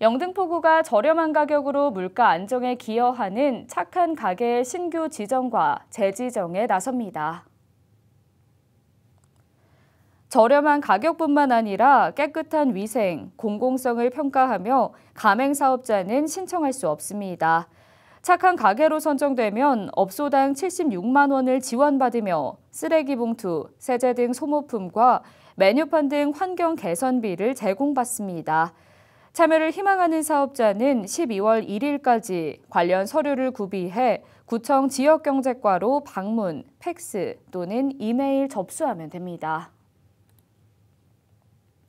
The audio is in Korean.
영등포구가 저렴한 가격으로 물가 안정에 기여하는 착한 가게의 신규 지정과 재지정에 나섭니다. 저렴한 가격뿐만 아니라 깨끗한 위생, 공공성을 평가하며 가맹사업자는 신청할 수 없습니다. 착한 가게로 선정되면 업소당 76만 원을 지원받으며 쓰레기 봉투, 세제 등 소모품과 메뉴판 등 환경 개선비를 제공받습니다. 참여를 희망하는 사업자는 12월 1일까지 관련 서류를 구비해 구청 지역경제과로 방문, 팩스 또는 이메일 접수하면 됩니다.